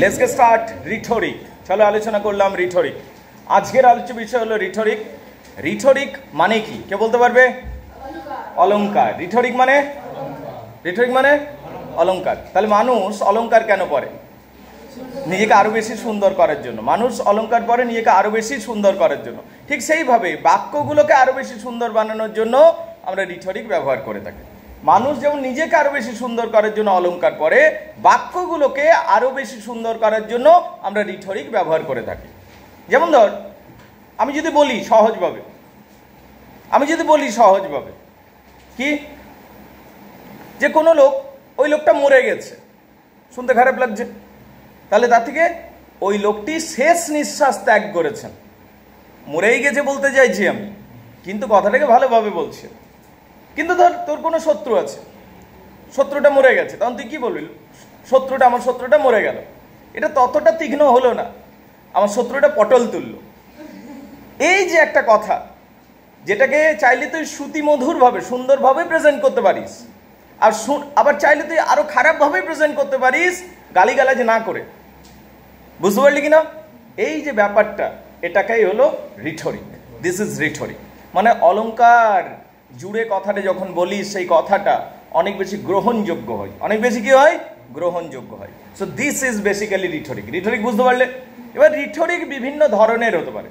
let's gay start রিথরিক চলো আলোচনা করলাম রিথরিক আজকের আলোচ্য বিষয় হলো রিথরিক রিথরিক মানে কি কে বলতে পারবে অলঙ্কার রিথরিক মানে রিথরিক মানে অলঙ্কার তাহলে মানুষ অলংকার কেন পরে নিজেকে আরও বেশি সুন্দর করার জন্য মানুষ অলঙ্কার পরে নিজেকে আরও বেশি সুন্দর করার জন্য ঠিক সেইভাবে বাক্যগুলোকে আরও বেশি সুন্দর বানানোর জন্য আমরা রিথরিক ব্যবহার করে থাকি মানুষ যেমন নিজেকে আরও বেশি সুন্দর করার জন্য অলঙ্কার পরে বাক্যগুলোকে আরও বেশি সুন্দর করার জন্য আমরা রিঠরিক ব্যবহার করে থাকি যেমন ধর আমি যদি বলি সহজভাবে আমি যদি বলি সহজভাবে কি যে কোনো লোক ওই লোকটা মরে গেছে শুনতে খারাপ লাগছে তাহলে তার থেকে ওই লোকটি শেষ নিঃশ্বাস ত্যাগ করেছেন মরেই গেছে বলতে চাইছি আমি কিন্তু কথাটাকে ভালোভাবে বলছি কিন্তু ধর তোর কোনো শত্রু আছে শত্রুটা মরে গেছে তখন তুই কি বলবি শত্রুটা আমার শত্রুটা মরে গেল এটা ততটা তীক্ষ্ণ হলো না আমার শত্রুটা পটল তুলল এই যে একটা কথা যেটাকে চাইলে তুই মধুরভাবে সুন্দরভাবে প্রেজেন্ট করতে পারিস আর আবার চাইলে তুই আরও খারাপভাবে প্রেজেন্ট করতে পারিস গালিগালাজ না করে বুঝতে পারলি কি না এই যে ব্যাপারটা এটাকেই হলো রিঠরিক দিস ইজ রিঠরিক মানে অলঙ্কার জুড়ে কথাটা যখন বলি সেই কথাটা অনেক বেশি গ্রহণযোগ্য হয় অনেক বেশি কী হয় গ্রহণযোগ্য হয় so this is basically rhetoric rhetoric বুঝতে পারলে এবার রিথোরিক বিভিন্ন ধরনের হতে পারে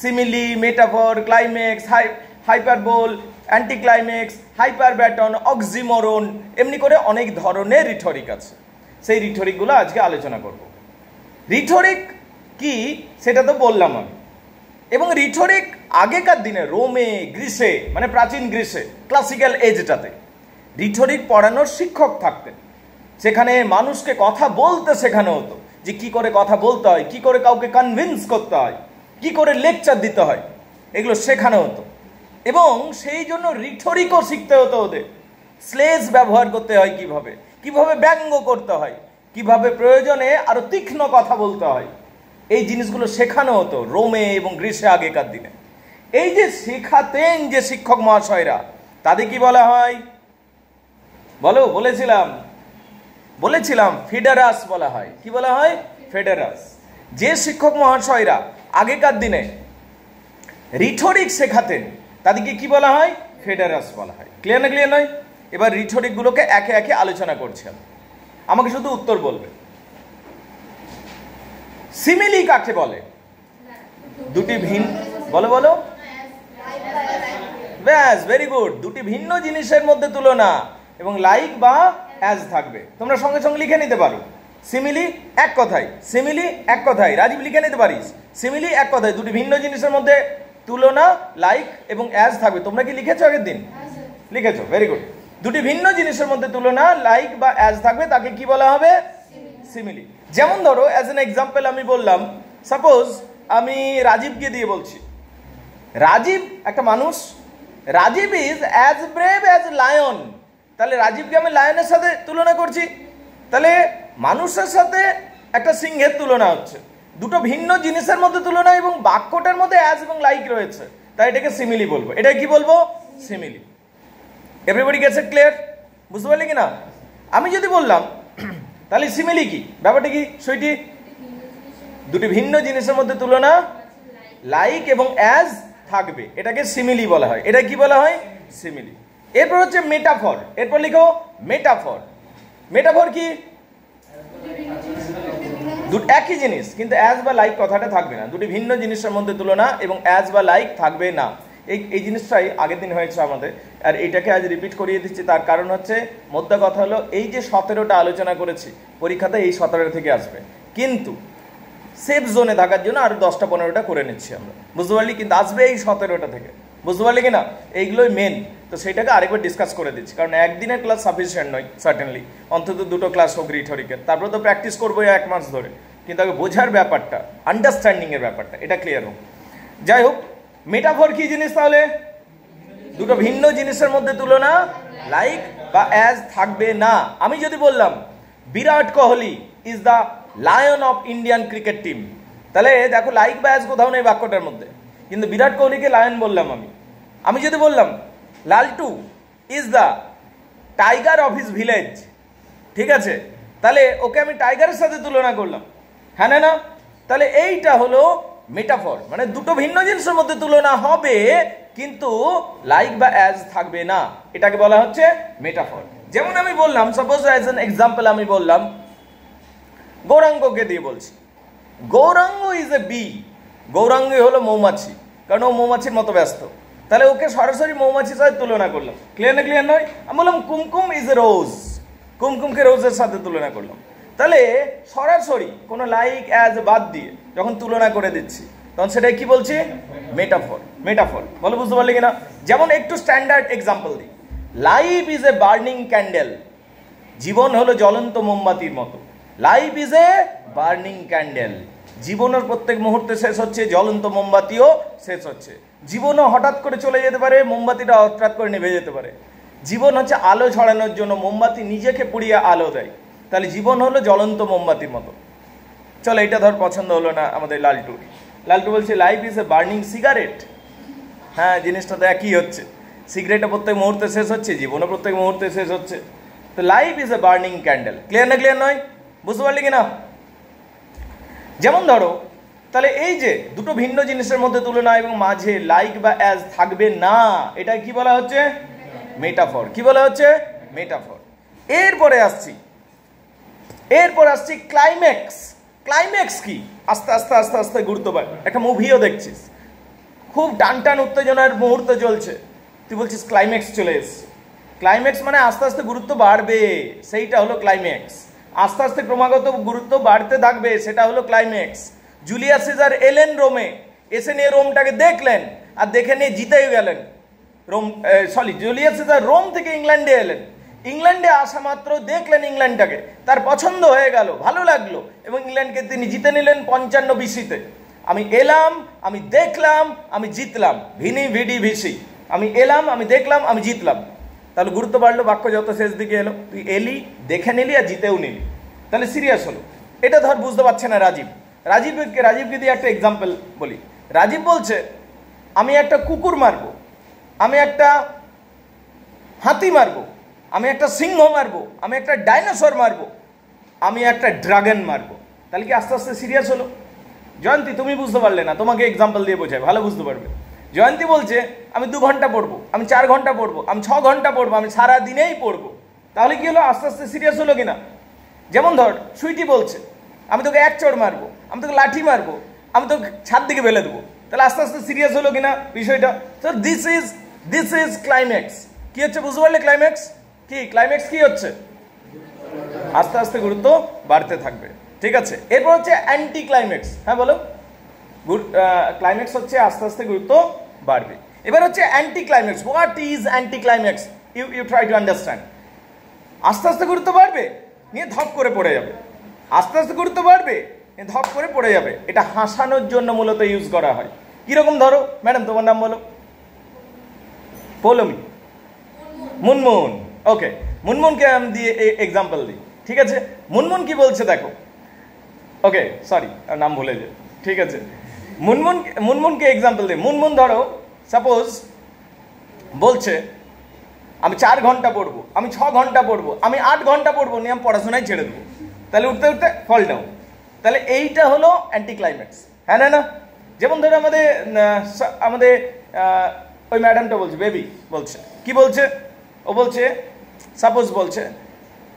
simile metaphor climax hy hyperbole anticlimax hyperbaton oxymoron এমনি করে অনেক ধরনের রিথোরিক আছে সেই রিথোরিকগুলো আজকে আলোচনা করব রিথোরিক কি সেটা তো বললাম আমি এবং রিথোরিক আগেকার দিনে রোমে গ্রিসে মানে প্রাচীন গ্রিসে ক্লাসিক্যাল এজটাতে রিঠরিক পড়ানোর শিক্ষক থাকতেন সেখানে মানুষকে কথা বলতে শেখানো হতো যে কি করে কথা বলতে হয় কি করে কাউকে কনভিন্স করতে হয় কি করে লেকচার দিতে হয় এগুলো শেখানো হতো এবং সেই জন্য রিঠরিকও শিখতে হতো ওদের স্লেজ ব্যবহার করতে হয় কিভাবে কিভাবে ব্যঙ্গ করতে হয় কিভাবে প্রয়োজনে আরও তীক্ষ্ণ কথা বলতে হয় এই জিনিসগুলো শেখানো হতো রোমে এবং গ্রীষ্মে আগেকার দিনে এই যে শেখাতেন যে শিক্ষক মহাশয়রা তাদের কি বলা হয় বলো বলেছিলাম বলেছিলাম ফেডারাস বলা হয় কি বলা হয় ফেডারাস যে শিক্ষক মহাশয়রা আগেকার দিনে রিথোরিক শেখাতেন তাদেরকে কি বলা হয় ফেডারাস বলা হয় ক্লিয়ার না ক্লিয়ার নয় এবার রিথোরিকগুলোকে একে একে আলোচনা করছেন আমাকে শুধু উত্তর বলবে সিমিলি কাকে বলে দুটি ভিন বলো বলো ব্যাস ভেরি গুড দুটি ভিন্ন জিনিসের মধ্যে তুলনা এবং লাইক বা অ্যাজ থাকবে তোমরা সঙ্গে সঙ্গে লিখে নিতে পারো সিমিলি এক কথাই সিমিলি এক কথাই রাজীব লিখে নিতে পারিস সিমিলি এক কথাই দুটি ভিন্ন জিনিসের মধ্যে তুলনা লাইক এবং অ্যাজ থাকবে তোমরা কি লিখেছো আগের দিন লিখেছো ভেরি গুড দুটি ভিন্ন জিনিসের মধ্যে তুলনা লাইক বা অ্যাজ থাকবে তাকে কি বলা হবে সিমিলি যেমন ধরো অ্যাজ এন এক্সাম্পল আমি বললাম সাপোজ আমি রাজীবকে দিয়ে বলছি রাজীব একটা মানুষ Rajiv is as brave as lion তাহলে রাজীবকে আমি লায়নের সাথে তুলনা করছি তাহলে মানুষের সাথে একটা সিংহের তুলনা হচ্ছে দুটো ভিন্ন জিনিসের মধ্যে তুলনা এবং বাক্যটার মধ্যে অ্যাজ এবং লাইক রয়েছে তাই এটাকে সিমিলি বলবো এটা কি বলবো সিমিলি এভরিবডি গেছে ক্লিয়ার বুঝতে পারলি কি না আমি যদি বললাম তাহলে সিমিলি কি ব্যাপারটা কি সেটি দুটি ভিন্ন জিনিসের মধ্যে তুলনা লাইক এবং অ্যাজ থাকবে এটাকে সিমিলি বলা হয় এটা কি বলা হয় সিমিলি এরপর হচ্ছে মেটাফর এরপর লিখো মেটাফর মেটাফর কি একই জিনিস কিন্তু অ্যাজ বা লাইক কথাটা থাকবে না দুটি ভিন্ন জিনিসের মধ্যে তুলনা এবং অ্যাজ বা লাইক থাকবে না এই এই জিনিসটাই আগের দিন হয়েছে আমাদের আর এটাকে আজ রিপিট করিয়ে দিচ্ছি তার কারণ হচ্ছে মধ্যে কথা হলো এই যে সতেরোটা আলোচনা করেছি পরীক্ষাতে এই সতেরো থেকে আসবে কিন্তু সেফ জোনে থাকার জন্য আরও দশটা পনেরোটা করে নিচ্ছি আমরা বুঝতে পারলি কিন্তু আসবে এই সতেরোটা থেকে বুঝতে পারলি কি না এইগুলোই মেন তো সেটাকে আরেকবার ডিসকাস করে দিচ্ছি কারণ একদিনের ক্লাস সাফিসিয়েন্ট নয় সার্টেনলি অন্তত দুটো ক্লাস হোক রিটরিকের তারপরে তো প্র্যাকটিস করবো এক মাস ধরে কিন্তু আগে বোঝার ব্যাপারটা আন্ডারস্ট্যান্ডিংয়ের ব্যাপারটা এটা ক্লিয়ার হোক যাই হোক মেটাফর কী জিনিস তাহলে দুটো ভিন্ন জিনিসের মধ্যে তুলনা লাইক বা অ্যাজ থাকবে না আমি যদি বললাম Virat Kohli is the lion of Indian cricket team তাহলে দেখো লাইক ব্যাস কোথাও নেই বাক্যটার মধ্যে কিন্তু বিরাট কোহলিকে লায়ন বললাম আমি আমি যদি বললাম Laltu is the tiger of his village ঠিক আছে তাহলে ওকে আমি টাইগারের সাথে তুলনা করলাম হ্যাঁ না না তাহলে এইটা হলো মেটাফর মানে দুটো ভিন্ন জিনিসের মধ্যে তুলনা হবে কিন্তু লাইক বা অ্যাজ থাকবে না এটাকে বলা হচ্ছে মেটাফর যেমন আমি বললাম সাপোজ অ্যাজ অ্যান এক্সাম্পল আমি বললাম গৌরাঙ্গকে দিয়ে বলছি গৌরাঙ্গ ইজ এ বি গৌরাঙ্গই হলো মৌমাছি কারণ ও মৌমাছির মতো ব্যস্ত তাহলে ওকে সরাসরি মৌমাছির সাথে তুলনা করলাম ক্লিয়ার না ক্লিয়ার নয় আমি বললাম কুমকুম ইজ এ রোজ কুমকুমকে রোজের সাথে তুলনা করলাম তাহলে সরাসরি কোনো লাইক অ্যাজ বাদ দিয়ে যখন তুলনা করে দিচ্ছি তখন সেটাই কি বলছি মেটাফর মেটাফর বলো বুঝতে পারলে কিনা যেমন একটু স্ট্যান্ডার্ড এক্সাম্পল দিই life is a burning candle জীবন হলো জ্বলন্ত মোমবাতির মতো life is a burning candle জীবনের প্রত্যেক মুহূর্তে শেষ হচ্ছে জ্বলন্ত মোমবাতিও শেষ হচ্ছে জীবনও হঠাৎ করে চলে যেতে পারে মোমবাতিটা হঠাৎ করে নেভে যেতে পারে জীবন হচ্ছে আলো ছড়ানোর জন্য মোমবাতি নিজেকে পুড়িয়ে আলো দেয় তাহলে জীবন হলো জ্বলন্ত মোমবাতির মতো চলো এটা ধর পছন্দ হলো না আমাদের লালটুর লালটু বলছে life is a burning cigarette হ্যাঁ জিনিসটা তো একই হচ্ছে সিগারেটটা প্রত্যেক মুহূর্তে শেষ হচ্ছে জীবনও প্রত্যেক মুহূর্তে শেষ হচ্ছে তো life is a burning candle clear না ক্লিয়ার নয় বুঝতে পারলি কিনা যেমন ধরো তাহলে এই যে দুটো ভিন্ন জিনিসের মধ্যে তুলনা এবং মাঝে লাইক বা অ্যাজ থাকবে না এটা কি বলা হচ্ছে মেটাফর কি বলা হচ্ছে মেটাফর এরপরে আসছি এরপর আসছি ক্লাইম্যাক্স ক্লাইম্যাক্স কি আস্তে আস্তে আস্তে আস্তে গুরুত্ব পায় একটা মুভিও দেখছিস খুব টান টান উত্তেজনার মুহূর্ত চলছে তুই বলছিস ক্লাইম্যাক্স চলে এসছে ক্লাইম্যাক্স মানে আস্তে আস্তে গুরুত্ব বাড়বে সেইটা হলো ক্লাইম্যাক্স আস্তে আস্তে ক্রমাগত গুরুত্ব বাড়তে থাকবে সেটা হলো ক্লাইম্যাক্স জুলিয়াস সিজার এলেন রোমে এসে নিয়ে রোমটাকে দেখলেন আর দেখে নিয়ে জিতেই গেলেন Rome sorry Julius Caesar Rome থেকে ইংল্যান্ডে এলেন ইংল্যান্ডে আসা মাত্র দেখলেন ইংল্যান্ডটাকে তার পছন্দ হয়ে গেল ভালো লাগলো এবং ইংল্যান্ডকে তিনি জিতে নিলেন পঞ্চান্ন বিসিতে আমি এলাম আমি দেখলাম আমি জিতলাম ভিনি ভিডি ভিসি আমি এলাম আমি দেখলাম আমি জিতলাম তাহলে গুরুত্ব বাড়লো বাক্য যত শেষ দিকে এলো তুই এলি দেখে নিলি আর জিতেও নিলি তাহলে সিরিয়াস হলো এটা ধর বুঝতে পারছে না রাজীব রাজীবকে রাজীবকে দিয়ে একটা এক্সাম্পল বলি রাজীব বলছে আমি একটা কুকুর মারব আমি একটা হাতি মারব আমি একটা সিংহ মারব আমি একটা ডাইনোসর মারব আমি একটা ড্রাগন মারব তাহলে কি আস্তে আস্তে সিরিয়াস হলো জয়ন্তী তুমি বুঝতে পারলে না তোমাকে এক্সাম্পল দিয়ে বোঝায় ভালো বুঝতে পারবে জয়ন্তী বলছে আমি দু ঘন্টা পড়বো আমি চার ঘন্টা পড়বো আমি ছ ঘন্টা পড়বো আমি সারা দিনেই পড়বো তাহলে কি হলো আস্তে আস্তে সিরিয়াস হলো কিনা যেমন ধর সুইটি বলছে আমি তোকে এক চড় মারবো আমি তোকে লাঠি মারবো আমি তোকে ছাদ দিকে বেলে দেবো তাহলে আস্তে আস্তে সিরিয়াস হলো কিনা বিষয়টা তো this is this is climax কী হচ্ছে বুঝতে পারলে ক্লাইম্যাক্স কি ক্লাইম্যাক্স কি হচ্ছে আস্তে আস্তে গুরুত্ব বাড়তে থাকবে ঠিক আছে এরপর হচ্ছে অ্যান্টি ক্লাইম্যাক্স হ্যাঁ বলো ক্লাইম্যাক্স uh, হচ্ছে আস্তে আস্তে গুরুত্ব বাড়বে এবার হচ্ছে anti climax what is anti climax you you try to understand আস্তে আস্তে গুরুত্ব বাড়বে নিয়ে ধপ করে পড়ে যাবে আস্তে আস্তে গুরুত্ব বাড়বে নিয়ে ধপ করে পড়ে যাবে এটা হাসানোর জন্য মূলত ইউজ করা হয় কীরকম ধরো ম্যাডাম তোমার নাম বলো পৌলমি মুনমুন ওকে মুনমুনকে আমি দিয়ে এক্সাম্পল দিই ঠিক আছে মুনমুন কি বলছে দেখো ওকে সরি নাম ভুলে যে ঠিক আছে মুনমুন মুনমুনকে এক্সাম্পল দিই মুনমুন ধরো সাপোজ বলছে আমি চার ঘন্টা পড়বো আমি ছ ঘন্টা পড়বো আমি আট ঘন্টা পড়বো নিয়ে আমি পড়াশোনায় ছেড়ে দেবো তাহলে উঠতে উঠতে ফল ডাউন তাহলে এইটা হলো অ্যান্টি ক্লাইম্যাক্স হ্যাঁ না না যেমন ধরো আমাদের আমাদের ওই ম্যাডামটা বলছে বেবি বলছে কি বলছে ও বলছে সাপোজ বলছে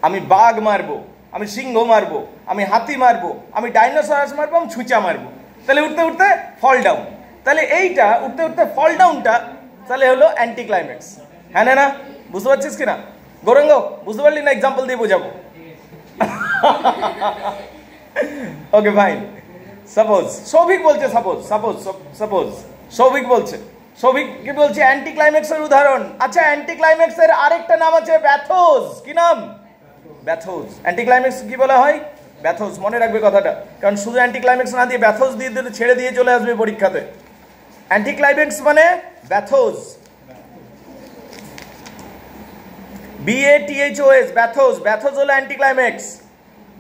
আমি বাঘ মারবো আমি সিংহ মারবো আমি হাতি মারবো আমি ডাইনোসরাস মারবো আমি ছুঁচা মারবো তাহলে উঠতে উঠতে ফল ডাউন তাহলে এইটা উঠতে উঠতে ফল ডাউনটা তাহলে হলো অ্যান্টি ক্লাইম্যাক্স হ্যাঁ না বুঝতে পারছিস কিনা গৌরাঙ্গ বুঝতে পারলি না এক্সাম্পল দিয়ে বোঝাবো ওকে ফাইন সাপোজ সৌভিক বলছে সাপোজ সাপোজ সাপোজ সৌভিক বলছে সৌভিক কি বলছে অ্যান্টি ক্লাইম্যাক্সের উদাহরণ আচ্ছা অ্যান্টি ক্লাইম্যাক্সের আরেকটা নাম আছে ব্যাথোজ কি নাম ব্যাথোজ অ্যান্টি ক্লাইম্যাক্স কি বলা হয় ব্যাথোস মনে রাখবে কথাটা কারণ শুধু অ্যান্টিক্লাইম্যাক্স না দিয়ে ব্যাথোস দিয়ে দিলে ছেড়ে দিয়ে চলে আসবে পরীক্ষাতে অ্যান্টিক্লাইম্যাক্স মানে B A T H O S bathos bathos হলো অ্যান্টিক্লাইম্যাক্স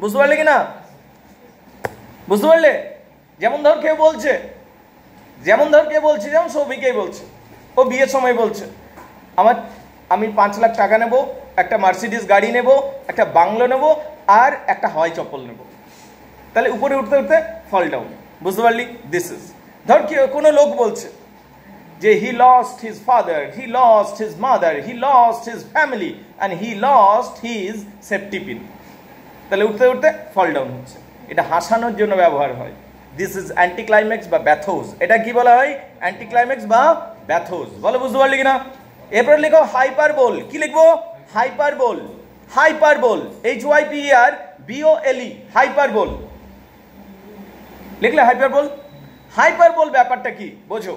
বুঝতে পারলে কি না বুঝতে পারলে যেমন ধর কেউ বলছে যেমন ধর কে বলছে যেমন সৌভিকেই বলছে ও বিয়ের সময় বলছে আমার আমি পাঁচ লাখ টাকা নেব একটা মার্সিডিস গাড়ি নেব একটা বাংলো নেব আর একটা হাওয়াই চপ্পল নেব তাহলে উপরে উঠতে উঠতে ফল ডাউন বুঝতে পারলি দিস ইজ ধর কি কোনো লোক বলছে যে he lost his father he lost his mother he lost his family and he lost his safety pin তাহলে উঠতে উঠতে ফল ডাউন হচ্ছে এটা হাসানোর জন্য ব্যবহার হয় দিস ইজ অ্যান্টি ক্লাইম্যাক্স বা ব্যাথোজ এটা কি বলা হয় অ্যান্টি ক্লাইম্যাক্স বা ব্যাথোজ বলো বুঝতে পারলি কিনা এরপরে লিখো হাইপার বোল কি লিখবো hyperbole hyperbole H Y e e, P R B O L E bole লিখলে হাইপার হাইপার হাইপারবোল ব্যাপারটা কি বোঝো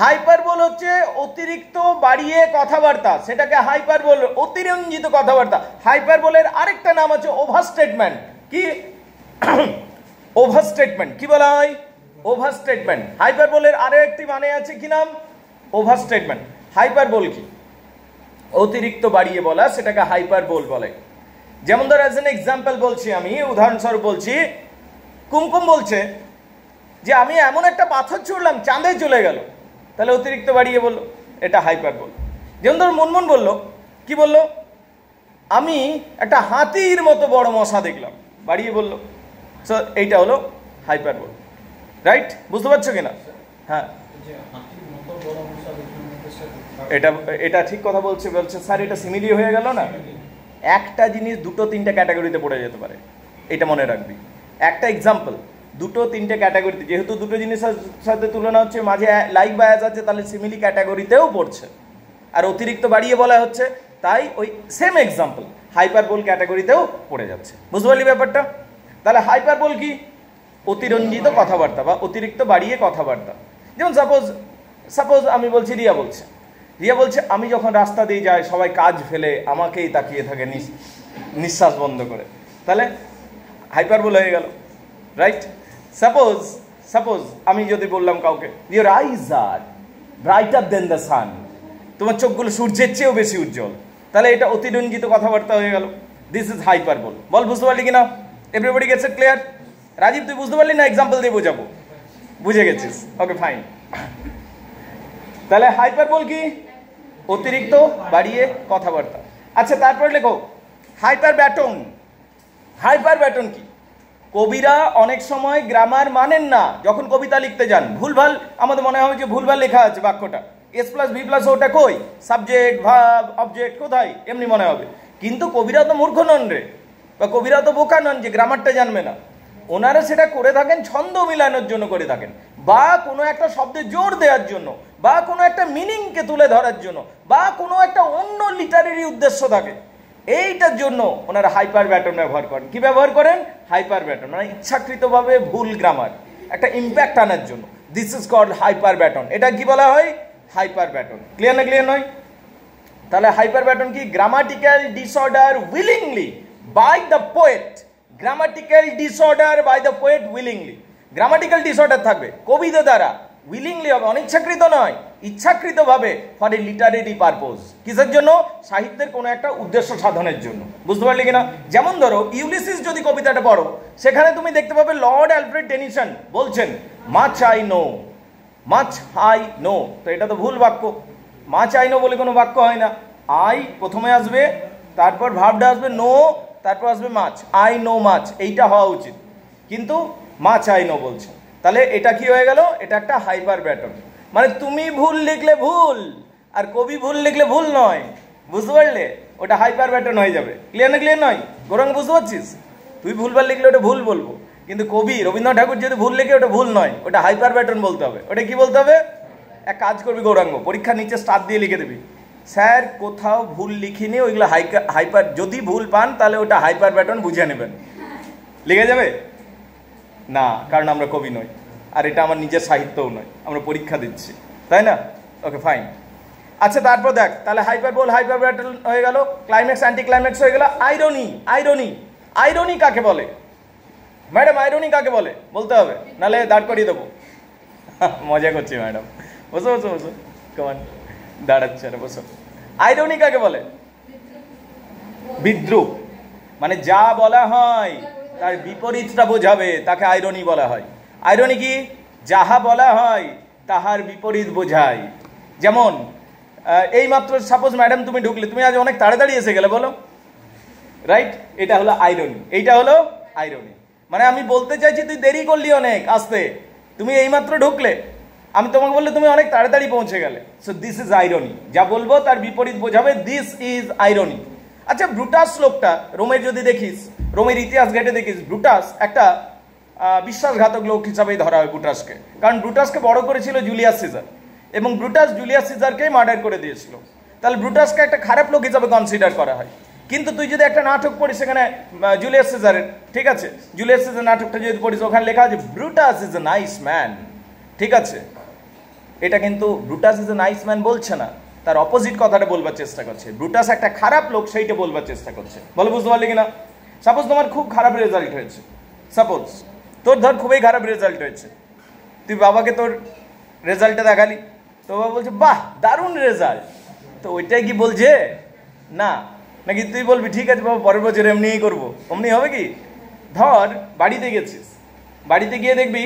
হাইপার বোল হচ্ছে অতিরিক্ত বাড়িয়ে কথাবার্তা সেটাকে হাইপার বোল অতিরঞ্জিত কথাবার্তা হাইপার বোলের আরেকটা নাম আছে ওভার স্টেটমেন্ট কি ওভার স্টেটমেন্ট কি বলা হয় ওভার স্টেটমেন্ট বোলের আরও একটি মানে আছে কি নাম ওভার স্টেটমেন্ট হাইপার বোল কি অতিরিক্ত বাড়িয়ে বলা সেটাকে হাইপার বোল বলে যেমন ধর অ্যাজ এক্সাম্পল বলছি আমি উদাহরণস্বরূপ বলছি কুমকুম বলছে যে আমি এমন একটা পাথর ছুড়লাম চাঁদে চলে গেল তাহলে অতিরিক্ত বাড়িয়ে বললো এটা হাইপার বোল যেমন ধর মনমন বলল কি বলল আমি একটা হাতির মতো বড় মশা দেখলাম বাড়িয়ে বলল সো এইটা হলো হাইপার বোল রাইট বুঝতে পারছো কিনা হ্যাঁ এটা এটা ঠিক কথা বলছে বলছে স্যার এটা সিমিলি হয়ে গেল না একটা জিনিস দুটো তিনটে ক্যাটাগরিতে পড়ে যেতে পারে এটা মনে রাখবি একটা এক্সাম্পল দুটো তিনটে ক্যাটাগরিতে যেহেতু দুটো জিনিসের সাথে তুলনা হচ্ছে মাঝে লাইক বায়াস আছে তাহলে সিমিলি ক্যাটাগরিতেও পড়ছে আর অতিরিক্ত বাড়িয়ে বলা হচ্ছে তাই ওই সেম এক্সাম্পল হাইপারবোল ক্যাটাগরিতেও পড়ে যাচ্ছে বুঝতে পারলি ব্যাপারটা তাহলে হাইপারবোল কি অতিরঞ্জিত কথাবার্তা বা অতিরিক্ত বাড়িয়ে কথাবার্তা যেমন সাপোজ সাপোজ আমি বলছি রিয়া বলছে রিয়া বলছে আমি যখন রাস্তা দিয়ে যাই সবাই কাজ ফেলে আমাকেই তাকিয়ে থাকে নিঃশ্বাস বন্ধ করে তাহলে হাইপার বলে হয়ে গেল রাইট সাপোজ সাপোজ আমি যদি বললাম কাউকে your eyes are brighter than the sun তোমার চোখগুলো সূর্যের চেয়েও বেশি উজ্জ্বল তাহলে এটা অতিরঞ্জিত কথাবার্তা হয়ে গেল দিস ইজ হাইপার বল বল বুঝতে পারলি কিনা এভরিবডি গেটস ক্লিয়ার রাজীব তুই বুঝতে পারলি না এক্সাম্পল দিয়ে বোঝাবো বুঝে গেছিস ওকে ফাইন তাহলে হাইপার বল কি অতিরিক্ত বাড়িয়ে কথাবার্তা আচ্ছা তারপরে লেখো হাইপার ব্যাটন হাইপার ব্যাটন কি কবিরা অনেক সময় গ্রামার মানেন না যখন কবিতা লিখতে যান ভুলভাল আমাদের মনে হয় যে ভুলভাল লেখা আছে বাক্যটা এস প্লাস বি প্লাস ওটা কই সাবজেক্ট ভাব অবজেক্ট কোথায় এমনি মনে হবে কিন্তু কবিরা তো মূর্খ নন রে বা কবিরা তো বোকা নন যে গ্রামারটা জানবে না ওনারা সেটা করে থাকেন ছন্দ মিলানোর জন্য করে থাকেন বা কোনো একটা শব্দে জোর দেওয়ার জন্য বা কোনো একটা মিনিংকে তুলে ধরার জন্য বা কোনো একটা অন্য লিটারেরই উদ্দেশ্য থাকে এইটার জন্য ওনারা হাইপার ব্যাটন ব্যবহার করেন কি ব্যবহার করেন হাইপার ব্যাটন মানে ইচ্ছাকৃতভাবে ভুল গ্রামার একটা ইম্প্যাক্ট আনার জন্য this is called hyperbaton এটা কি বলা হয় হাইপার ব্যাটন ক্লিয়ার না ক্লিয়ার নয় তাহলে হাইপার ব্যাটন কি grammatical disorder willingly by the poet grammatical disorder by the poet willingly grammatical disorder থাকবে কবিদের দ্বারা উইলিংলি হবে অনিচ্ছাকৃত নয় ইচ্ছাকৃতভাবে ফর এ লিটারেরি পারপোজ কিসের জন্য সাহিত্যের কোনো একটা উদ্দেশ্য সাধনের জন্য বুঝতে পারলি কিনা যেমন ধরো ইউলিসিস যদি কবিতাটা পড়ো সেখানে তুমি দেখতে পাবে লর্ড অ্যালফ্রেড টেনিশন বলছেন much I know much I know তো এটা তো ভুল বাক্য মাছ আই নো বলে কোনো বাক্য হয় না আই প্রথমে আসবে তারপর ভাবটা আসবে নো তারপর আসবে মাছ আই নো মাছ এইটা হওয়া উচিত কিন্তু মাছ আই নো বলছে তাহলে এটা কি হয়ে গেল এটা একটা হাইপার ব্যাটন মানে তুমি ভুল লিখলে ভুল আর কবি ভুল লিখলে ভুল নয় বুঝতে পারলে ওটা হাইপার ব্যাটন হয়ে যাবে ক্লিয়ার না ক্লিয়ার নয় গরম বুঝতে পারছিস তুই ভুলবার লিখলে ওটা ভুল বলবো কিন্তু কবি রবীন্দ্রনাথ ঠাকুর যদি ভুল লেখে ওটা ভুল নয় ওটা হাইপার ব্যাটন বলতে হবে ওটা কি বলতে হবে এক কাজ করবি গৌরাঙ্গ পরীক্ষা নিচে স্টার দিয়ে লিখে দেবি স্যার কোথাও ভুল লিখিনি ওইগুলো হাইপার যদি ভুল পান তাহলে ওটা হাইপার ব্যাটন বুঝে নেবেন লিখে যাবে না কারণ আমরা কবি নই আর এটা আমার নিজের সাহিত্যও নয় আমরা পরীক্ষা দিচ্ছি তাই না ওকে ফাইন আচ্ছা তারপর দেখ তাহলে হাইপার বল হাইপার হয়ে গেল ক্লাইম্যাক্স অ্যান্টি ক্লাইম্যাক্স হয়ে গেল আইরনি আইরনি আইরনি কাকে বলে ম্যাডাম আইরনি কাকে বলে বলতে হবে নালে দাঁড় করিয়ে দেবো মজা করছি ম্যাডাম বসো বসো বসো কমান দাঁড়াচ্ছে আরে বসো আইরনি কাকে বলে বিদ্রুপ মানে যা বলা হয় তার বিপরীতটা বোঝাবে তাকে আয়রনি বলা হয় আয়রনি কি যাহা বলা হয় তাহার বিপরীত বোঝায় যেমন এই মাত্র সাপোজ ম্যাডাম তুমি ঢুকলে তুমি আজ অনেক তাড়াতাড়ি এসে গেলে বলো রাইট এটা হলো আয়রনি এইটা হলো আয়রনি মানে আমি বলতে চাইছি তুই দেরি করলি অনেক আসতে তুমি এইমাত্র ঢুকলে আমি তোমাকে বললে তুমি অনেক তাড়াতাড়ি পৌঁছে গেলে সো দিস ইজ আইরনি যা বলবো তার বিপরীত বোঝাবে দিস ইজ আইরনি আচ্ছা ব্রুটাস লোকটা রোমের যদি দেখিস রোমের ইতিহাস ঘেটে দেখিস ব্রুটাস একটা বিশ্বাসঘাতক লোক হিসাবেই ধরা হয় ব্রুটাসকে কারণ ব্রুটাসকে বড় করেছিল জুলিয়াস সিজার এবং ব্রুটাস জুলিয়াস সিজারকেই মার্ডার করে দিয়েছিল তাহলে ব্রুটাসকে একটা খারাপ লোক হিসাবে কনসিডার করা হয় কিন্তু তুই যদি একটা নাটক পড়িস সেখানে জুলিয়াস সিজারের ঠিক আছে জুলিয়াস সিজার নাটকটা যদি পড়িস ওখানে লেখা আছে Brutus is a nice man ঠিক আছে এটা কিন্তু Brutus is a nice man বলছে না তার অপোজিট কথাটা বলবার চেষ্টা করছে ব্রুটাস একটা খারাপ লোক সেইটা বলবার চেষ্টা করছে বলো বুঝতে পারলে কিনা সাপোজ তোমার খুব খারাপ রেজাল্ট হয়েছে সাপোজ তোর ধর খুবই খারাপ রেজাল্ট হয়েছে তুই বাবাকে তোর রেজাল্টটা দেখালি তো বাবা বলছে বাহ দারুণ রেজাল্ট তো ওইটাই কি বলছে না নাকি তুই বলবি ঠিক আছে বাবা পরের বছর এমনিই করবো অমনি হবে কি ধর বাড়িতে গেছিস বাড়িতে গিয়ে দেখবি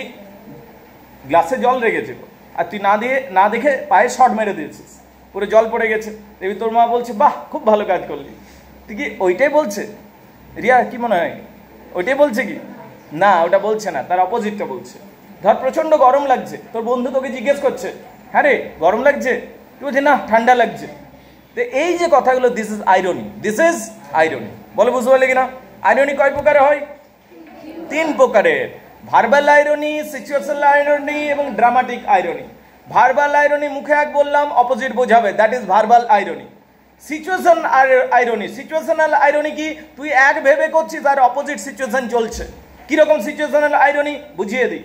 গ্লাসে জল রেখেছিল আর তুই না দিয়ে না দেখে পায়ে শর্ট মেরে দিয়েছিস পুরো জল পড়ে গেছে দেবী তোর মা বলছে বাহ খুব ভালো কাজ করলি তুই কি ওইটাই বলছে রিয়া কি মনে হয় ওইটাই বলছে কি না ওটা বলছে না তার অপোজিটটা বলছে ধর প্রচণ্ড গরম লাগছে তোর বন্ধু তোকে জিজ্ঞেস করছে হ্যাঁ রে গরম লাগছে তুই বলছি না ঠান্ডা লাগছে তো এই যে কথাগুলো this is irony this is irony বলে বুঝতে পারলে কিনা আইরনি কয় প্রকারে হয় তিন প্রকারের ভার্বাল আইরনি সিচুয়েশনাল আইরনি এবং ড্রামাটিক আইরনি ভার্বাল আইরনি মুখে এক বললাম অপোজিট বোঝাবে that is verbal irony situation irony situational irony কি তুই এক ভেবে করছিস আর অপোজিট সিচুয়েশন চলছে কীরকম সিচুয়েশনাল আইরনি বুঝিয়ে দিই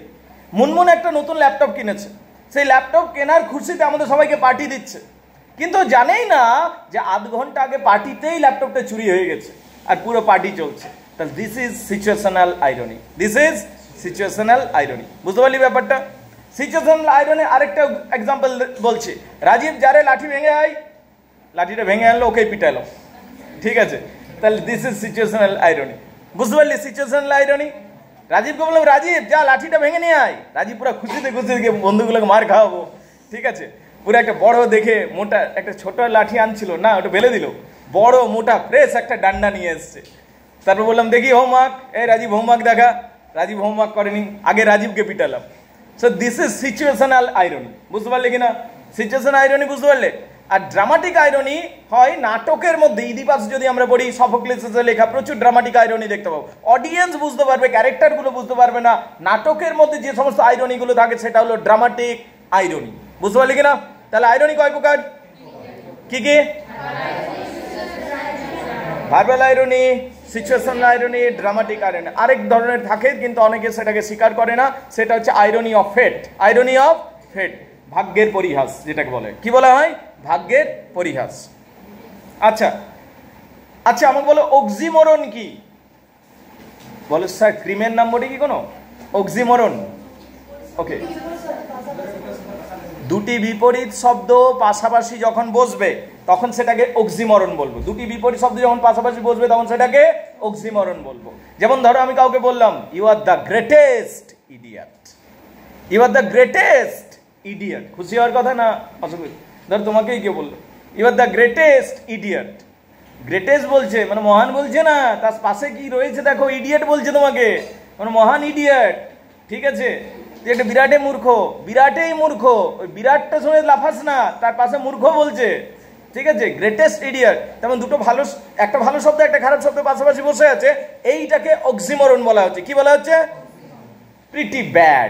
মুনমুন একটা নতুন ল্যাপটপ কিনেছে সেই ল্যাপটপ কেনার খুশিতে আমাদের সবাইকে পার্টি দিচ্ছে কিন্তু জানেই না যে আধ ঘন্টা আগে পার্টিতেই ল্যাপটপটা চুরি হয়ে গেছে আর পুরো পার্টি চলছে তাহলে this is situational irony this is situational irony বুঝতে পারলি ব্যাপারটা সিচুয়েশনাল আয়রনে আরেকটা এক্সাম্পল বলছি রাজীব যারে লাঠি ভেঙে আয় লাঠিটা ভেঙে আনলো ওকেই পিটালো ঠিক আছে তাহলে দিস ইজ সিচুয়েশনাল আয়রনি বুঝতে পারলি সিচুয়েশনাল আয়রনি রাজীবকে বললাম রাজীব যা লাঠিটা ভেঙে নিয়ে আয় রাজীব পুরো খুশিতে খুশিতে গিয়ে বন্ধুগুলোকে মার খাওয়াবো ঠিক আছে পুরো একটা বড় দেখে মোটা একটা ছোট লাঠি আনছিল না ওটা বেলে দিল বড় মোটা ফ্রেশ একটা ডান্ডা নিয়ে এসছে তারপর বললাম দেখি হোমওয়ার্ক এই রাজীব হোমওয়ার্ক দেখা রাজীব হোমওয়ার্ক করেনি আগে রাজীবকে পিটালাম so this is situational irony বুঝতে পারলে কিনা সিচুয়েশন আইরনি বুঝতে পারলে আর ড্রামাটিক আইরনি হয় নাটকের মধ্যে ইদিপাস যদি আমরা পড়ি সফোক্লিসের লেখা প্রচুর ড্রামাটিক আইরনি দেখতে পাবো অডিয়েন্স বুঝতে পারবে ক্যারেক্টারগুলো বুঝতে পারবে না নাটকের মধ্যে যে সমস্ত আইরনিগুলো থাকে সেটা হলো ড্রামাটিক আইরনি বুঝতে পারলে কিনা তাহলে আইরনি কয় প্রকার কি কি verbal irony situation irony dramatic irony আরেক ধরনের থাকে কিন্তু অনেকে সেটাকে স্বীকার করে না সেটা হচ্ছে irony of fate irony of fate ভাগ্যের পরিহাস যেটাকে বলে কি বলা হয় ভাগ্যের পরিহাস আচ্ছা আচ্ছা আমাকে বলো অক্সিমরণ কি বলো স্যার ক্রিমের নাম কি কোনো অক্সিমরণ ওকে দুটি বিপরীত শব্দ পাশাপাশি যখন বসবে তখন সেটাকে অক্সিমরণ বলবো দুটি বিপরীত শব্দ যখন পাশাপাশি বসবে তখন সেটাকে অক্সিমরণ বলবো যেমন ধরো আমি কাউকে বললাম you are the greatest idiot you are the greatest idiot খুশি হওয়ার কথা না অসুবিধা ধর তোমাকেই কে বললো you are the greatest idiot greatest বলছে মানে মহান বলছে না তার পাশে কি রয়েছে দেখো ইডিয়েট বলছে তোমাকে মানে মহান ইডিয়েট ঠিক আছে তুই একটা বিরাটে মূর্খ বিরাটেই মূর্খ ওই বিরাটটা শুনে লাফাস না তার পাশে মূর্খ বলছে ঠিক আছে গ্রেটেস্ট ইডিয়ার তেমন দুটো ভালো একটা ভালো শব্দ একটা খারাপ শব্দ পাশাপাশি বসে আছে এইটাকে অক্সিমরণ বলা হচ্ছে কি বলা হচ্ছে প্রিটি ব্যাড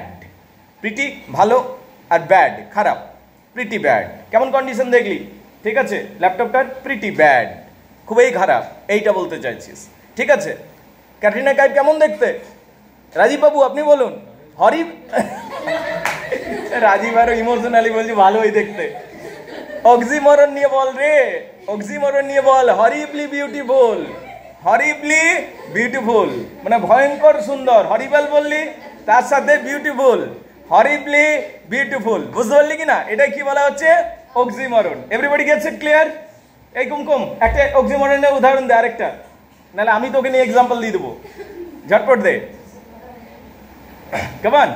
প্রিটি ভালো আর ব্যাড খারাপ প্রিটি ব্যাড কেমন কন্ডিশন দেখলি ঠিক আছে ল্যাপটপটার প্রিটি ব্যাড খুবই খারাপ এইটা বলতে চাইছিস ঠিক আছে ক্যাটরিনা কাইপ কেমন দেখতে রাজীব বাবু আপনি বলুন হরিব রাজীব আরো ইমোশনালি বলছি ভালোই দেখতে অক্সিমরন নিয়ে বল রে অক্সিমরন নিয়ে বল হরিবলি বিউটিফুল হরিবলি বিউটিফুল মানে ভয়ঙ্কর সুন্দর হরিবল বললি তার সাথে বিউটিফুল হরিবলি বিউটিফুল বুঝতে পারলি কি না এটা কি বলা হচ্ছে oxymoron everybody gets it clear এই কুমকুম একটা অক্সিমরনের উদাহরণ দে আরেকটা নাহলে আমি তোকে নিয়ে এক্সাম্পল দিয়ে দেবো ঝটপট দে কেমন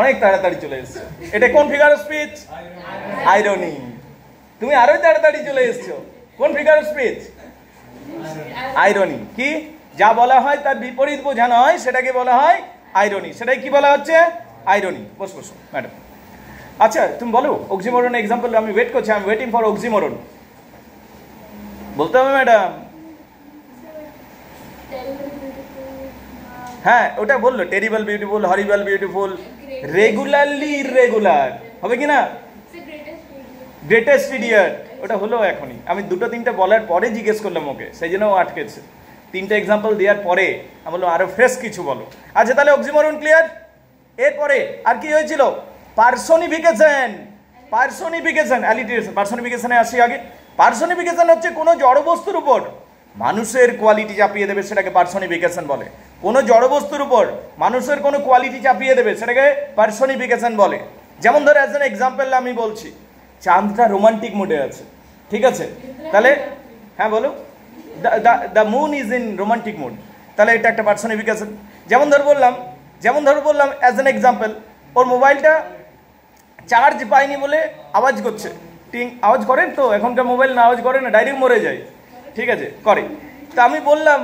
অনেক তাড়াতাড়ি চলে এসছো এটা কোন ফিগার অফ স্পিচ আইরনি তুমি আরো তাড়াতাড়ি চলে এসছো কোন ফিগার অফ স্পিচ আইরনি কি যা বলা হয় তার বিপরীত বোঝানো হয় সেটাকে বলা হয় আইরনি সেটাই কি বলা হচ্ছে আইরনি বস বস ম্যাডাম আচ্ছা তুমি বলো অক্সিমরনের এক্সাম্পল আমি ওয়েট করছি আমি ওয়েটিং ফর অক্সিমরন বলতে হবে ম্যাডাম হ্যাঁ ওটা বললো terrible beautiful horrible beautiful regularly irregular হবে কি না গ্রেটেস্ট ইডিয়ট ওটা হলো এখনই আমি দুটো তিনটে বলার পরে জিজ্ঞেস করলাম ওকে সেই জন্য ও আটকেছে তিনটে এক্সাম্পল দেওয়ার পরে আমি বললাম আরও ফ্রেশ কিছু বলো আচ্ছা তাহলে অক্সিমরুন ক্লিয়ার এরপরে আর কি হয়েছিল পার্সোনিফিকেশন পার্সোনিফিকেশন অ্যালিটেশন পার্সোনিফিকেশনে আসি আগে পার্সোনিফিকেশন হচ্ছে কোনো জড় বস্তুর উপর মানুষের কোয়ালিটি চাপিয়ে দেবে সেটাকে পার্সনিফিকেশন বলে কোনো জড়বস্তুর উপর মানুষের কোনো কোয়ালিটি চাপিয়ে দেবে সেটাকে পার্সনিফিকেশন বলে যেমন ধরো অ্যাজ এন এক্সাম্পল আমি বলছি চাঁদটা রোমান্টিক মুডে আছে ঠিক আছে তাহলে হ্যাঁ বলো the moon is in romantic mood তাহলে এটা একটা পার্সনিফিকেশন যেমন ধর বললাম যেমন ধর বললাম অ্যাজ এন এক্সাম্পল ওর মোবাইলটা চার্জ পায়নি বলে আওয়াজ করছে টিং আওয়াজ করেন তো এখনকার মোবাইল না আওয়াজ করে না ডাইরেক্ট মরে যায় ঠিক আছে করে তা আমি বললাম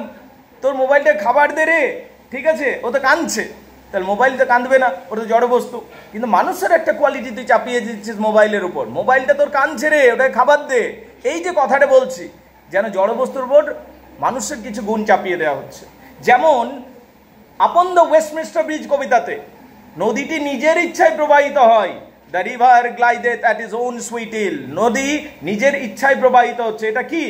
তোর মোবাইলটা খাবার দে রে ঠিক আছে ও তো কাঁদছে তাহলে মোবাইল তো কাঁদবে না ওটা জড় বস্তু কিন্তু মানুষের একটা কোয়ালিটি তুই চাপিয়ে দিচ্ছিস মোবাইলের উপর মোবাইলটা তোর কাঁদছে রে ওটাকে খাবার দে এই যে কথাটা বলছি যেন জড় বস্তুর উপর মানুষের কিছু গুণ চাপিয়ে দেওয়া হচ্ছে যেমন আপন দ্য ওয়েস্টমিস্টার ব্রিজ কবিতাতে নদীটি নিজের ইচ্ছায় প্রবাহিত হয় the river glided at his own sweet will নদী নিজের ইচ্ছায় প্রবাহিত হচ্ছে এটা কি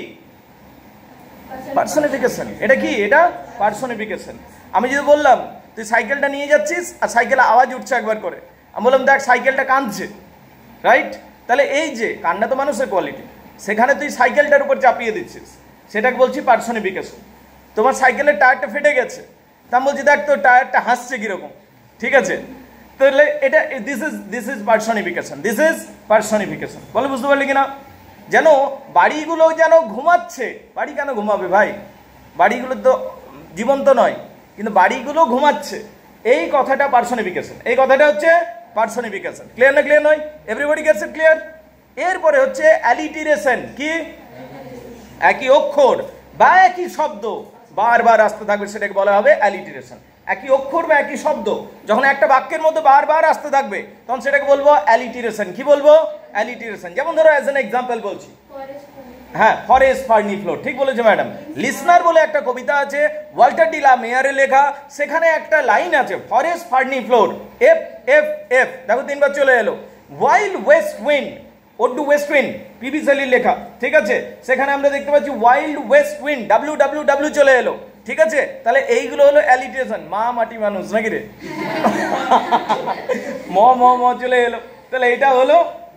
পার্সোনিফিকেশন এটা কি এটা পার্সোনিফিকেশন আমি যদি বললাম তুই সাইকেলটা নিয়ে যাচ্ছিস আর সাইকেলে আওয়াজ উঠছে একবার করে আমি বললাম দেখ সাইকেলটা কাঁদছে রাইট তাহলে এই যে কান্না তো মানুষের কোয়ালিটি সেখানে তুই সাইকেলটার উপর চাপিয়ে দিচ্ছিস সেটাকে বলছি পার্সোনিফিকেশন তোমার সাইকেলের টায়ারটা ফেটে গেছে তা আমি বলছি দেখ তোর টায়ারটা হাসছে কীরকম ঠিক আছে তাহলে এটা this is this is personification this is personification বলে বুঝতে পারলি কিনা যেন বাড়িগুলো যেন ঘুমাচ্ছে বাড়ি কেন ঘুমাবে ভাই বাড়িগুলো তো জীবন্ত নয় কিন্তু বাড়িগুলো ঘুমাচ্ছে এই কথাটা পার্সোনিফিকেশন এই কথাটা হচ্ছে পার্সোনিফিকেশন ক্লিয়ার না ক্লিয়ার নয় এভরিবডি গেটস ইট ক্লিয়ার এরপরে হচ্ছে অ্যালিটিরেশন কি একই অক্ষর বা একই শব্দ বারবার আসতে থাকবে সেটাকে বলা হবে অ্যালিটিরেশন একই অক্ষর বা একই শব্দ যখন একটা বাক্যের মধ্যে বারবার আসতে থাকবে তখন সেটাকে বলবো অ্যালিটিরেশন কি বলবো অ্যালিটিরেশন যেমন ধরো অ্যাজ এন এক্সাম্পল বলছি হ্যাঁ ফরেস্ট ফার্নি ফ্লোর ঠিক বলেছে ম্যাডাম লিসনার বলে একটা কবিতা আছে ওয়াল্টার ডিলা মেয়ারে লেখা সেখানে একটা লাইন আছে forest ferny floor F F F দেখো তিনবার চলে এলো wild west wind ode to west wind P B সেলির লেখা ঠিক আছে সেখানে আমরা দেখতে পাচ্ছি wild west wind W W W চলে এলো ঠিক আছে তাহলে এইগুলো হলো অ্যালিটেশন মা মাটি মানুষ নাকি রে ম ম ম চলে এলো তাহলে এটা হলো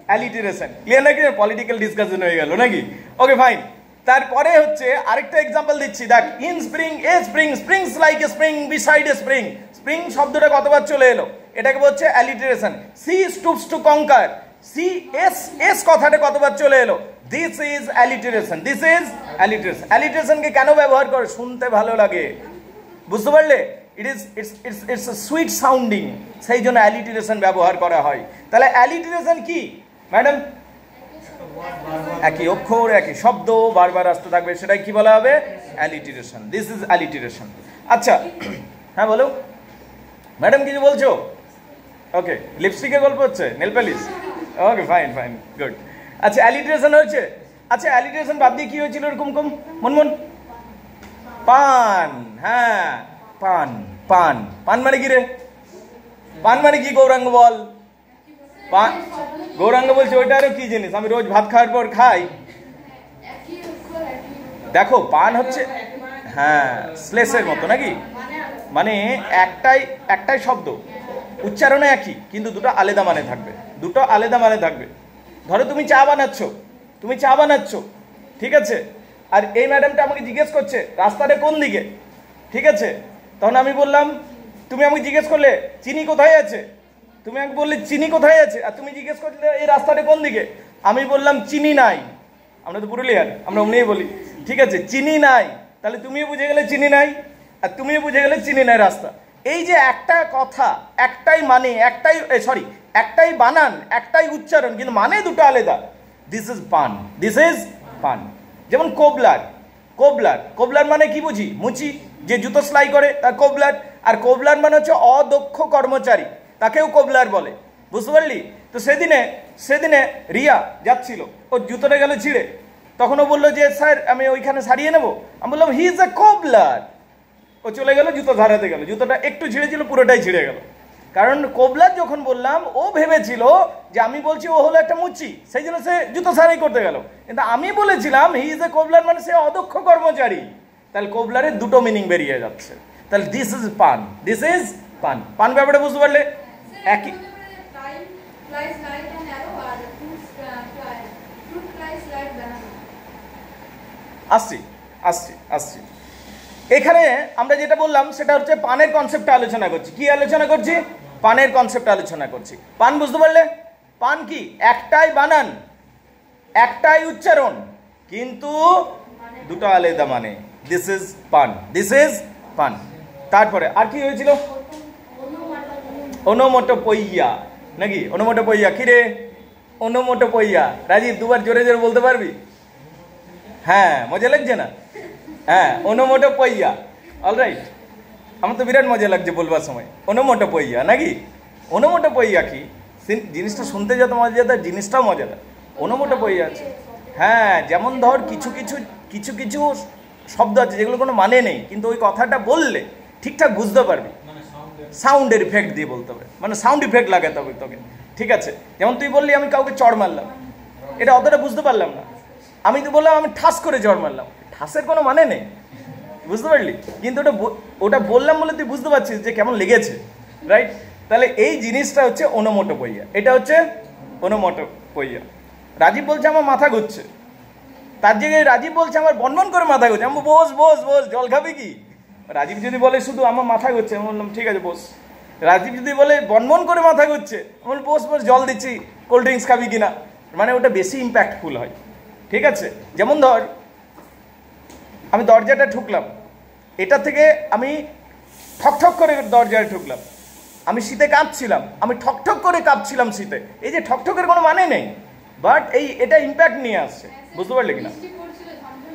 অ্যালিটেশন ক্লিয়ার নাকি পলিটিক্যাল ডিসকাশন হয়ে গেল নাকি ওকে ফাইন তারপরে হচ্ছে আরেকটা এক্সাম্পল দিচ্ছি দেখ in spring a spring springs like a spring beside a spring spring শব্দটা কতবার চলে এলো এটাকে বলছে alliteration she stoops to conquer she S S কথাটা কতবার চলে এলো this is alliteration this is alliteration অ্যালিটারেশনকে কেন ব্যবহার করে শুনতে ভালো লাগে বুঝতে পারলে it is it's it's it's sweet sounding সেই জন্য অ্যালিটারেশন ব্যবহার করা হয় তাহলে অ্যালিটারেশন কি ম্যাডাম একই অক্ষর একই শব্দ বারবার আসতে থাকবে সেটাই কি বলা হবে অ্যালিটারেশন দিস ইজ অ্যালিটারেশন আচ্ছা হ্যাঁ বলো ম্যাডাম কিছু বলছো ওকে লিপস্টিকের গল্প হচ্ছে nail polish okay fine fine good আচ্ছা অ্যালিটারেশন হয়েছে আচ্ছা অ্যালিটারেশন বাদ দিয়ে কি হয়েছিল এরকম কম মন পান হ্যাঁ পান পান পান মানে কি রে পান মানে কি গৌরাঙ্গ বল পান গৌরাঙ্গ বলছে ওইটা আরো কি জিনিস আমি রোজ ভাত খাওয়ার পর খাই দেখো পান হচ্ছে হ্যাঁ স্লেসের মতো নাকি মানে একটাই একটাই শব্দ উচ্চারণে একই কিন্তু দুটো আলাদা মানে থাকবে দুটো আলাদা মানে থাকবে ধরো তুমি চা বানাচ্ছ তুমি চা বানাচ্ছ ঠিক আছে আর এই ম্যাডামটা আমাকে জিজ্ঞেস করছে রাস্তাটা কোন দিকে ঠিক আছে তখন আমি বললাম তুমি আমাকে জিজ্ঞেস করলে চিনি কোথায় আছে তুমি আমাকে বললে চিনি কোথায় আছে আর তুমি জিজ্ঞেস করলে এই রাস্তাটা কোন দিকে আমি বললাম চিনি নাই আমরা তো পুরুলিয়ার আমরা অমনিই বলি ঠিক আছে চিনি নাই তাহলে তুমিও বুঝে গেলে চিনি নাই আর তুমিও বুঝে গেলে চিনি নাই রাস্তা এই যে একটা কথা একটাই মানে একটাই সরি একটাই বানান একটাই উচ্চারণ কিন্তু মানে দুটো আলাদা this is pun this is pun যেমন কোবলার কোবলার কোবলার মানে কি বুঝি মুচি যে জুতো সেলাই করে তার কোবলার আর কোবলার মানে হচ্ছে অদক্ষ কর্মচারী তাকেও কোবলার বলে বুঝতে পারলি তো সেদিনে সেদিনে রিয়া যাচ্ছিল ওর জুতোটা গেল ছিঁড়ে তখন ও বললো যে স্যার আমি ওইখানে সারিয়ে নেবো আমি বললাম হি ইজ এ কোবলার ও চলে গেল জুতো ধারাতে গেল জুতোটা একটু ছিঁড়েছিল পুরোটাই ছিঁড়ে গেলো কারণ কোবলার যখন বললাম ও ভেবেছিল যে আমি বলছি ও হলো একটা মুচি সেই জন্য সে জুতো সারাই করতে গেল কিন্তু আমি বলেছিলাম হি ইজ এ কোবলার মানে সে অদক্ষ কর্মচারী তাহলে কোবলারের দুটো মিনিং বেরিয়ে যাচ্ছে তাহলে this is pun this is pun pun ব্যাপারে বুঝতে পারলে একই আসছি আসছি আসছি এখানে আমরা যেটা বললাম সেটা হচ্ছে পানের কনসেপ্টটা আলোচনা করছি কি আলোচনা করছি পানের কনসেপ্ট আলোচনা করছি পান বুঝতে পারলে পান কি একটাই বানান একটাই উচ্চারণ কিন্তু দুটো আলাদা মানে this is pun this is pun তারপরে আর কি হয়েছিল অনুমোটো পইয়া নাকি অনুমোটো পইয়া কিরে অনুমোটো পইয়া রাজীব দুবার জোরে জোরে বলতে পারবি হ্যাঁ মজা লাগছে না হ্যাঁ অনুমোটো পইয়া অলরাইট আমার তো বিরাট মজা লাগছে বলবার সময় অনুমোটা পইয়া নাকি অনুমোটা পইয়া কি জিনিসটা শুনতে যত মজাদার জিনিসটাও মজা মজাদার অনুমোটা পইয়া আছে হ্যাঁ যেমন ধর কিছু কিছু কিছু কিছু শব্দ আছে যেগুলো কোনো মানে নেই কিন্তু ওই কথাটা বললে ঠিকঠাক বুঝতে পারবি সাউন্ডের ইফেক্ট দিয়ে বলতে হবে মানে সাউন্ড ইফেক্ট লাগাতে হবে তোকে ঠিক আছে যেমন তুই বললি আমি কাউকে চড় মারলাম এটা অতটা বুঝতে পারলাম না আমি তো বললাম আমি ঠাস করে চড় মারলাম ঠাসের কোনো মানে নেই বুঝতে পারলি কিন্তু ওটা ওটা বললাম বলে তুই বুঝতে পারছিস যে কেমন লেগেছে রাইট তাহলে এই জিনিসটা হচ্ছে অনুমোটো পইয়া এটা হচ্ছে অনুমোটো পইয়া রাজীব বলছে আমার মাথা ঘুরছে তার জায়গায় রাজীব বলছে আমার বনবন করে মাথা ঘুরছে আমি বস বস বস জল খাবি কি রাজীব যদি বলে শুধু আমার মাথা ঘুরছে আমি বললাম ঠিক আছে বস রাজীব যদি বলে বনবন করে মাথা ঘুরছে আমি বস বস জল দিচ্ছি কোল্ড ড্রিঙ্কস খাবি কিনা মানে ওটা বেশি ইম্প্যাক্টফুল হয় ঠিক আছে যেমন ধর আমি দরজাটা ঠুকলাম এটা থেকে আমি ঠকঠক করে দরজায় ঠুকলাম আমি শীতে কাঁপছিলাম আমি ঠকঠক করে কাঁপছিলাম শীতে এই যে ঠকঠকের কোনো মানে নেই বাট এই এটা ইম্প্যাক্ট নিয়ে আসছে বুঝতে পারলে কিনা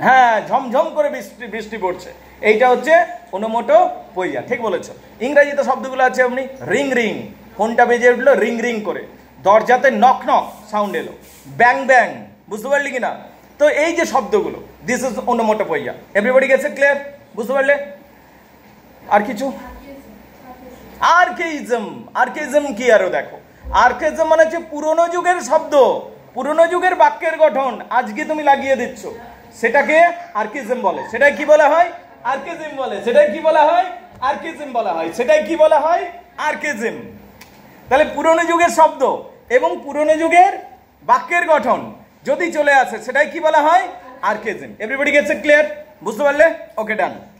হ্যাঁ ঝমঝম করে বৃষ্টি বৃষ্টি পড়ছে এইটা হচ্ছে অনুমোটো পইয়া ঠিক বলেছ ইংরাজিতে শব্দগুলো আছে আপনি রিং রিং ফোনটা বেজে উঠলো রিং রিং করে দরজাতে নক নক সাউন্ড এলো ব্যাং ব্যাং বুঝতে পারলি কিনা তো এই যে শব্দগুলো দিস ইজ মোটা পইয়া এভরিবডি গেছে ক্লিয়ার বুঝতে পারলে আর কিছু আর্কেইজম আর্কেইজম কি আরো দেখো আর্কেজম মানে হচ্ছে পুরনো যুগের শব্দ পুরনো যুগের বাক্যের গঠন আজকে তুমি লাগিয়ে দিচ্ছ সেটাকে আর্কেইজম বলে সেটা কি বলা হয় আর্কেইজম বলে সেটাই কি বলা হয় আর্কেইজম বলা হয় সেটাই কি বলা হয় আর্কেইজম তাহলে পুরনো যুগের শব্দ এবং পুরনো যুগের বাক্যের গঠন যদি চলে আসে সেটাই কি বলা হয় আর্কেজম এভরিবডি গেটস ক্লিয়ার বুঝতে পারলে ওকে ডান